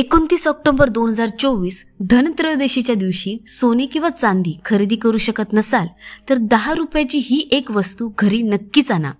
एकोणतीस ऑक्टोबर दोन हजार चोवीस धनत्रयोदशीच्या दिवशी सोने किंवा चांदी खरेदी करू शकत नसाल तर दहा रुपयाची ही एक वस्तू घरी नक्कीच आणा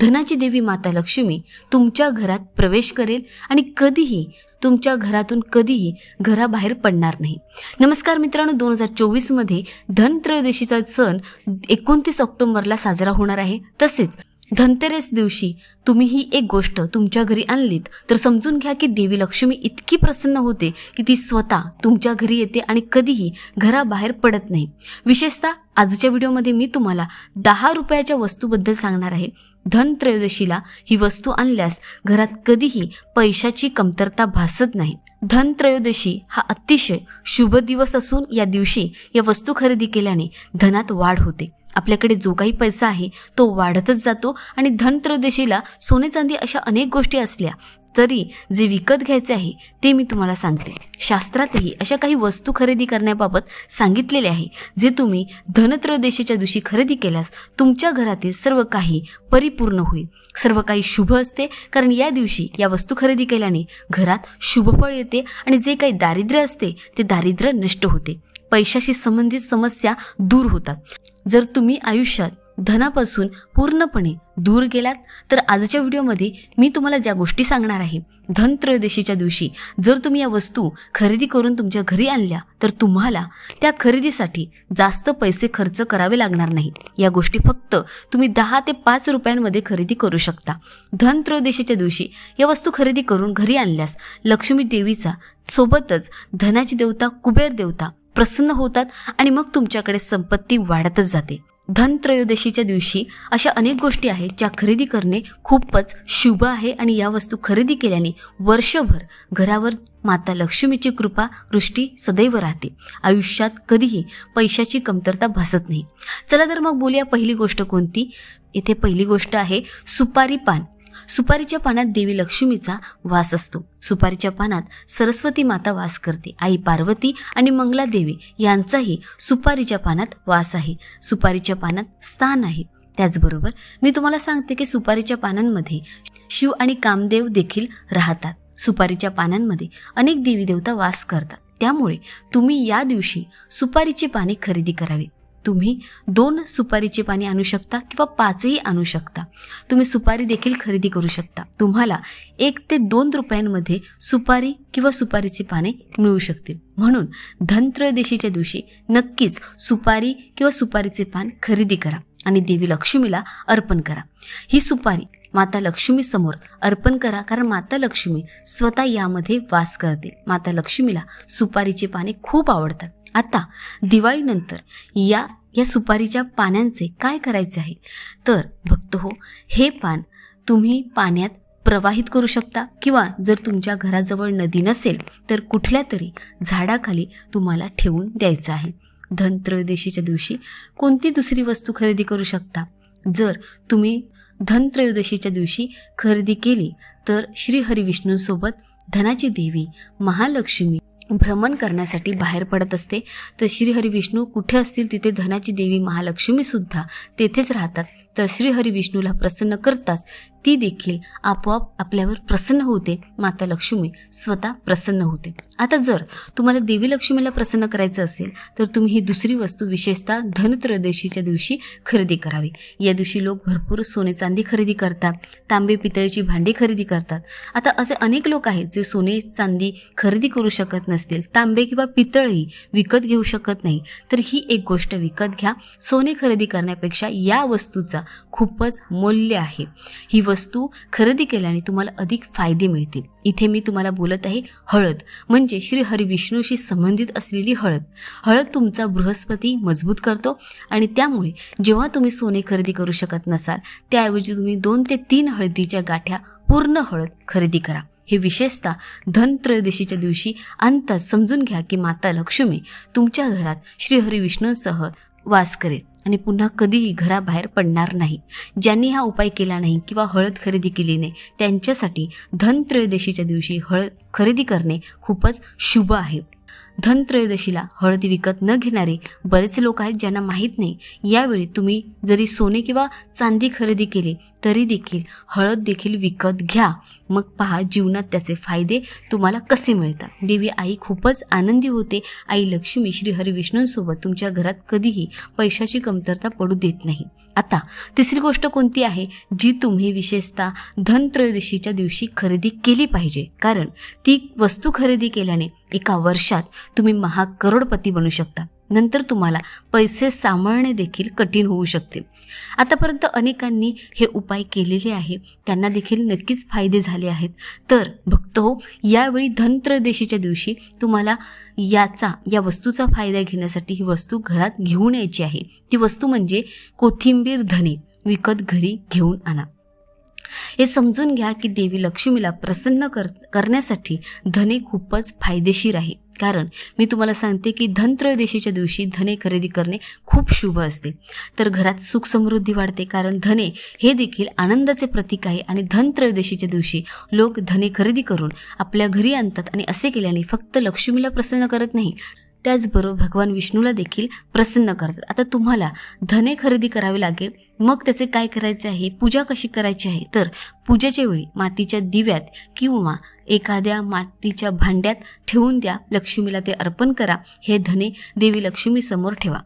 धनाची देवी माता लक्ष्मी तुमच्या घरात प्रवेश करेल आणि कधीही तुमच्या घरातून कधीही घराबाहेर पडणार नाही नमस्कार मित्रांनो दोन हजार चोवीसमध्ये धनत्रयोदशीचा सण एकोणतीस ऑक्टोबरला साजरा होणार आहे तसेच धनतेरेस दिवशी तुम्ही ही एक गोष्ट तुमच्या घरी आणलीत तर समजून घ्या की देवी लक्ष्मी इतकी प्रसन्न होते की ती स्वतः तुमच्या घरी येते आणि कधीही घराबाहेर पडत नाही विशेषतः आजच्या व्हिडिओमध्ये मी तुम्हाला दहा रुपयाच्या वस्तूबद्दल सांगणार आहे धनत्रयोदशीला ही वस्तू आणल्यास घरात कधीही पैशाची कमतरता भासत नाही धनत्रयोदशी हा अतिशय शुभ दिवस असून या दिवशी या वस्तू खरेदी केल्याने धनात वाढ होते आपल्याकडे जो काही पैसा आहे तो वाढतच जातो आणि धनत्रयोदशीला सोने चांदी अशा अनेक गोष्टी असल्या तरी जे विकत घ्यायचे आहे ते मी तुम्हाला सांगते शास्त्रातही अशा काही वस्तू खरेदी करण्याबाबत सांगितलेले आहे जे तुम्ही धनत्रयोदशीच्या दिवशी खरेदी केल्यास तुमच्या घरातील सर्व काही परिपूर्ण होईल सर्व काही शुभ असते कारण या दिवशी या वस्तू खरेदी केल्याने घरात शुभफळ येते आणि जे काही दारिद्र्य असते ते दारिद्र्य नष्ट होते पैशाशी संबंधित समस्या दूर होतात जर तुम्ही आयुष्यात धनापासून पूर्णपणे दूर गेलात तर आजच्या व्हिडिओमध्ये मी तुम्हाला ज्या गोष्टी सांगणार आहे धनत्रयोदशीच्या दिवशी जर तुम्ही या वस्तू खरेदी करून तुमच्या घरी आणल्या तर तुम्हाला त्या खरेदीसाठी जास्त पैसे खर्च करावे लागणार नाही या गोष्टी फक्त तुम्ही दहा ते पाच रुपयांमध्ये खरेदी करू शकता धनत्रयोदशीच्या दिवशी या वस्तू खरेदी करून घरी आणल्यास लक्ष्मी देवीचा सोबतच धनाची देवता कुबेर देवता प्रसन्न होतात आणि मग तुमच्याकडे संपत्ती वाढतच जाते धनत्रयोदशीच्या दिवशी अशा अनेक गोष्टी आहेत ज्या खरेदी करणे खूपच शुभ आहे आणि या वस्तू खरेदी केल्याने वर्षभर घरावर माता लक्ष्मीची कृपा वृष्टी सदैव राहते आयुष्यात कधीही पैशाची कमतरता भासत नाही चला तर मग बोलूया पहिली गोष्ट कोणती इथे पहिली गोष्ट आहे सुपारी पान सुपारीच्या पानात देवी लक्ष्मीचा वास असतो सुपारीच्या पानात सरस्वती माता वास करते आई पार्वती आणि मंगला देवी यांचाही सुपारीच्या पानात वास आहे सुपारीच्या पानात स्थान आहे त्याचबरोबर मी तुम्हाला सांगते की सुपारीच्या पानांमध्ये शिव आणि कामदेव देखील राहतात सुपारीच्या पानांमध्ये अनेक देवी देवता वास करतात त्यामुळे तुम्ही या दिवशी सुपारीची पाने खरेदी करावी तुम्ही दोन सुपारीचे पाने आणू शकता किंवा पाचही आणू शकता तुम्ही सुपारी देखील खरेदी करू शकता तुम्हाला एक ते दोन रुपयांमध्ये सुपारी किंवा सुपारीची पाने मिळू शकतील म्हणून धनत्रयोदशीच्या दिवशी नक्कीच सुपारी किंवा सुपारीचे पान खरेदी करा आणि देवी लक्ष्मीला अर्पण करा ही सुपारी माता लक्ष्मीसमोर अर्पण करा कारण माता लक्ष्मी स्वतः यामध्ये वास करते माता लक्ष्मीला सुपारीची पाने खूप आवडतात आता दिवाळीनंतर या या सुपारीच्या पानांचे काय करायचे आहे तर भक्त हो हे पान तुम्ही पाण्यात प्रवाहित करू शकता किंवा जर तुमच्या घराजवळ नदी नसेल तर कुठल्या तरी झाडाखाली तुम्हाला ठेवून द्यायचं आहे धनत्रयोदशीच्या दिवशी कोणती दुसरी वस्तू खरेदी करू शकता जर तुम्ही धनत्रयोदशीच्या दिवशी खरेदी केली तर श्री हरिविष्णूंसोबत धनाची देवी महालक्ष्मी भ्रमण करण्यासाठी बाहेर पडत असते तर श्रीहरी विष्णू कुठे असतील तिथे धनाची देवी महालक्ष्मीसुद्धा तेथेच राहतात तर श्रीहरी विष्णूला प्रसन्न करताच ती देखील आपोआप आपल्यावर प्रसन्न होते माता लक्ष्मी स्वतः प्रसन्न होते आता जर तुम्हाला देवी लक्ष्मीला प्रसन्न करायचं असेल तर तुम्ही ही दुसरी वस्तू विशेषतः धनत्रयोदशीच्या दिवशी खरेदी करावी या दिवशी लोक भरपूर सोने चांदी खरेदी करतात तांबे पितळेची भांडी खरेदी करतात आता असे अनेक लोक आहेत जे सोने चांदी खरेदी करू शकत नसतील तांबे किंवा पितळही विकत घेऊ शकत नाही तर ही एक गोष्ट विकत घ्या सोने खरेदी करण्यापेक्षा या वस्तूचा खूपच मूल्य आहे ही वस्तू खरेदी केल्याने तुम्हाला अधिक फायदे मिळतील इथे मी तुम्हाला बोलत आहे हळद म्हणजे श्री हरिविष्णूशी संबंधित असलेली हळद हळद तुमचा बृहस्पती मजबूत करतो आणि त्यामुळे जेव्हा तुम्ही सोने खरेदी करू शकत नसाल त्याऐवजी तुम्ही दोन ते तीन हळदीच्या गाठ्या पूर्ण हळद खरेदी करा हे विशेषतः धनत्रयोदशीच्या दिवशी अंत समजून घ्या की माता लक्ष्मी तुमच्या घरात श्रीहरी विष्णूंसह वास करेल आणि पुन्हा कधीही घराबाहेर पडणार नाही ज्यांनी हा उपाय केला नाही किंवा हळद खरेदी केली नाही त्यांच्यासाठी धनत्रयोदशीच्या दिवशी हळद खरेदी करणे खूपच शुभ आहे धनत्रयोदशीला हळदी विकत न घेणारे बरेच लोक आहेत ज्यांना माहीत नाही यावेळी तुम्ही जरी सोने किंवा चांदी खरेदी केली तरी देखील हळद देखील विकत घ्या मग पहा जीवनात त्याचे फायदे तुम्हाला कसे मिळतात देवी आई खूपच आनंदी होते आई लक्ष्मी श्री हरिविष्णूंसोबत तुमच्या घरात कधीही पैशाची कमतरता पडू देत नाही आता तिसरी गोष्ट कोणती आहे जी तुम्ही विशेषतः धनत्रयोदशीच्या दिवशी खरेदी केली पाहिजे कारण ती वस्तू खरेदी केल्याने एका वर्षात तुम्ही महाकरोडपती बनू शकता नंतर तुम्हाला पैसे सांभाळणे देखील कठीण होऊ शकते आतापर्यंत अनेकांनी हे उपाय केलेले आहे त्यांना देखील नक्कीच फायदे झाले आहेत तर भक्त हो यावेळी धनत्रयोदशीच्या दिवशी तुम्हाला याचा या वस्तूचा फायदा घेण्यासाठी ही वस्तू घरात घेऊन यायची आहे ती वस्तू म्हणजे कोथिंबीर धने विकत घरी घेऊन आणा हे समजून घ्या की देवी लक्ष्मीला प्रसन्न कर करण्यासाठी धने खूपच फायदेशीर आहे कारण मी तुम्हाला सांगते की धनत्रयोदशीच्या दिवशी धने खरेदी करणे खूप शुभ असते तर घरात सुख समृद्धी वाढते कारण धने हे देखील आनंदाचे प्रतीक आहे आणि धनत्रयोदशीच्या दिवशी लोक धने खरेदी करून आपल्या घरी आणतात आणि असे केल्याने फक्त लक्ष्मीला प्रसन्न करत नाही त्याचबरोबर भगवान विष्णूला देखील प्रसन्न करतात आता तुम्हाला धने खरेदी करावे लागेल मग त्याचे काय करायचे आहे पूजा कशी करायची आहे तर पूजेच्या वेळी मातीच्या दिव्यात किंवा एखाद्या मातीच्या भांड्यात ठेवून द्या लक्ष्मीला ते अर्पण करा हे धने देवी लक्ष्मी समोर ठेवा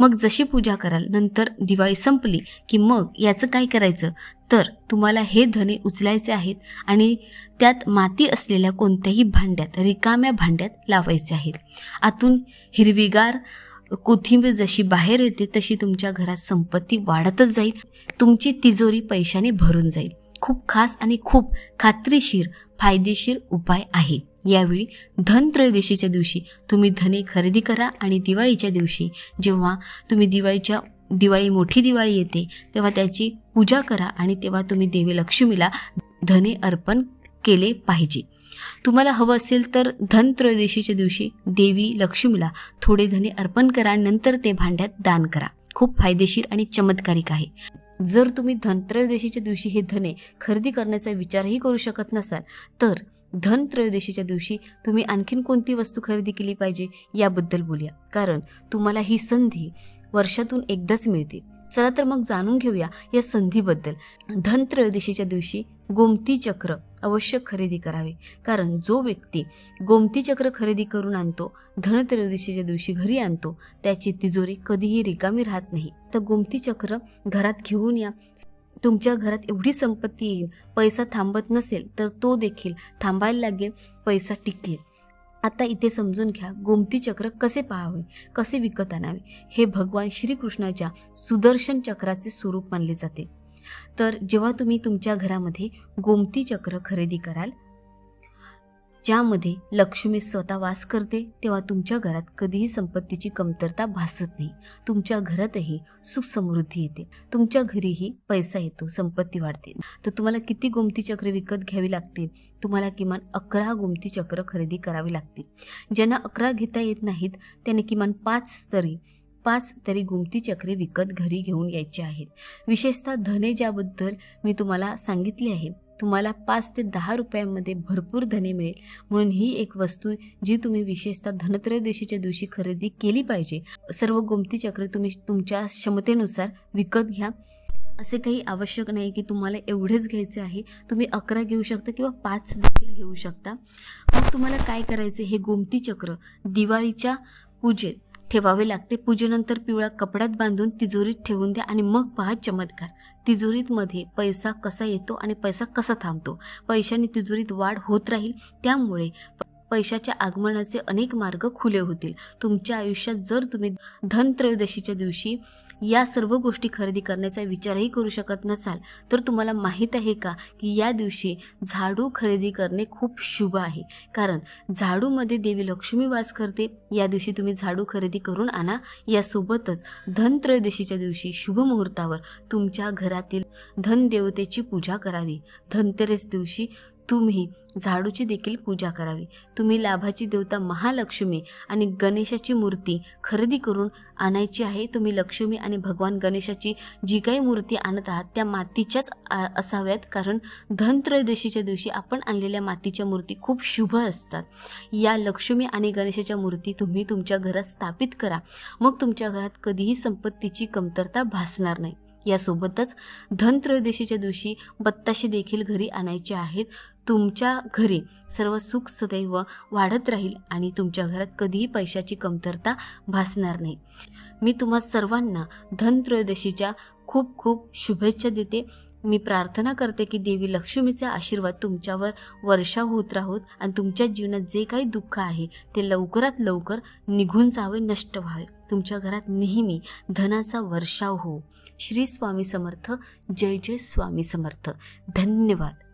मग जशी पूजा कराल नंतर दिवाळी संपली की मग याचं काय करायचं तर तुम्हाला हे धने उचलायचे आहेत आणि त्यात माती असलेल्या कोणत्याही भांड्यात रिकाम्या भांड्यात लावायचे आहेत आतून हिरवीगार कोथिंबीर जशी बाहेर येते तशी तुमच्या घरात संपत्ती वाढतच जाईल तुमची तिजोरी पैशाने भरून जाईल खूप खास आणि खूप खात्रीशीर फायदेशीर उपाय आहे यावेळी धनत्रयोदशीच्या दिवशी तुम्ही धने खरेदी करा आणि दिवाळीच्या दिवशी जेव्हा तुम्ही दिवाळीच्या दिवाळी मोठी दिवाळी येते तेव्हा त्याची पूजा करा आणि तेव्हा तुम्ही देवी लक्ष्मीला धने अर्पण केले पाहिजे तुम्हाला हवं असेल तर धनत्रयोदशीच्या दिवशी देवी लक्ष्मीला थोडे धने अर्पण करा नंतर ते भांड्यात दान करा खूप फायदेशीर आणि चमत्कारिक आहे जर तुम्ही धनत्रयोदशीच्या दिवशी हे धने खरेदी करण्याचा विचारही करू शकत नसाल तर धनत्रयोदशीच्या दिवशी तुम्ही आणखीन कोणती वस्तू खरेदी केली पाहिजे याबद्दल बोलूया कारण तुम्हाला ही संधी वर्षातून एकदाच मिळते चला तर मग जाणून घेऊया या संधीबद्दल धनत्रयोदशीच्या दिवशी गोमती चक्र अवश्य खरेदी करावे कारण जो व्यक्ती गोमती चक्र खरेदी करून आणतो धनत्रयोदशीच्या दिवशी घरी आणतो त्याची तिजोरी कधीही रिकामी राहत नाही तर गोमती चक्र घरात घेऊन या तुमच्या घरात एवढी संपत्ती येईल पैसा थांबत नसेल तर तो देखील थांबायला लागेल पैसा टिकेल आता इथे समजून घ्या गोमती चक्र कसे पाहावे कसे विकत आणावे हे भगवान श्रीकृष्णाच्या सुदर्शन चक्राचे स्वरूप मानले जाते तर जेव्हा तुम्ही तुमच्या घरामध्ये गोमती चक्र खरेदी कराल ज्यामध्ये लक्ष्मी स्वतः वास करते तेव्हा तुमच्या घरात कधीही संपत्तीची कमतरता भासत नाही तुमच्या घरातही सुख समृद्धी येते तुमच्या घरीही पैसा येतो संपत्ती वाढते तर तुम्हाला किती गोमती चक्र विकत घ्यावी लागतील तुम्हाला किमान अकरा गोमती चक्र खरेदी करावी लागतील ज्यांना अकरा घेता येत नाहीत त्यांनी किमान पाच तरी पाच तरी गोमती चक्रे विकत घरी घेऊन यायची आहेत विशेषतः धने ज्याबद्दल मी तुम्हाला सांगितले आहे तुम्हाला पाच ते दहा रुपयांमध्ये भरपूर धने मिळेल म्हणून ही एक वस्तू जी तुम्ही विशेषतः धनत्रयोदशीच्या दिवशी खरेदी केली पाहिजे सर्व गोमती चक्र तुम्ही तुमच्या क्षमतेनुसार विकत घ्या असे काही आवश्यक नाही की तुम्हाला एवढेच घ्यायचे आहे तुम्ही अकरा घेऊ शकता किंवा पाच देखील घेऊ शकता मग तुम्हाला काय करायचं हे गोमती चक्र दिवाळीच्या पूजेत ठेवावे लागते पूजेनंतर पिवळा कपड्यात बांधून तिजोरीत ठेवून द्या आणि मग पहा चमत्कार तिजोरीतमध्ये पैसा कसा येतो आणि पैसा कसा थांबतो पैशाने तिजोरीत वाढ होत राहील त्यामुळे पैशाच्या आगमनाचे अनेक मार्ग खुले होतील तुमच्या आयुष्यात जर तुम्ही धनत्रयोदशीच्या दिवशी या सर्व गोष्टी खरेदी करण्याचा विचारही करू शकत नसाल तर तुम्हाला माहीत आहे का की या दिवशी झाडू खरेदी करणे खूप शुभ आहे कारण झाडूमध्ये देवी लक्ष्मी वास करते या दिवशी तुम्ही झाडू खरेदी करून आणा यासोबतच धनत्रयोदशीच्या दिवशी शुभ मुहूर्तावर तुमच्या घरातील धनदेवतेची पूजा करावी धनतेरस दिवशी तुम्ही झाडूची देखील पूजा करावी तुम्ही लाभाची देवता महालक्ष्मी आणि गणेशाची मूर्ती खरेदी करून आणायची आहे तुम्ही लक्ष्मी आणि भगवान गणेशाची जी काही मूर्ती आणत आहात त्या मातीच्याच असाव्यात कारण धनत्रयोदशीच्या दिवशी आपण आणलेल्या मातीच्या मूर्ती खूप शुभ असतात या लक्ष्मी आणि गणेशाच्या मूर्ती तुम्ही तुमच्या घरात स्थापित करा मग तुमच्या घरात कधीही संपत्तीची कमतरता भासणार नाही यासोबतच धनत्रयोदशीच्या दिवशी बत्ताशी देखील घरी आणायचे आहेत तुमच्या घरी सर्व सुख सदैव वाढत राहील आणि तुमच्या घरात कधीही पैशाची कमतरता भासणार नाही मी तुम्हा सर्वांना धनत्रयोदशीच्या खूप खूप शुभेच्छा देते मी प्रार्थना करते की देवी लक्ष्मीचा आशीर्वाद तुमच्यावर वर्षा होत राहोत आणि तुमच्या जीवनात जे काही दुःख आहे ते लवकरात लवकर निघून जावे नष्ट व्हावे तुमच्या घरात नेहमी धनाचा वर्षाव हो श्री स्वामी समर्थ जय जय स्वामी समर्थ धन्यवाद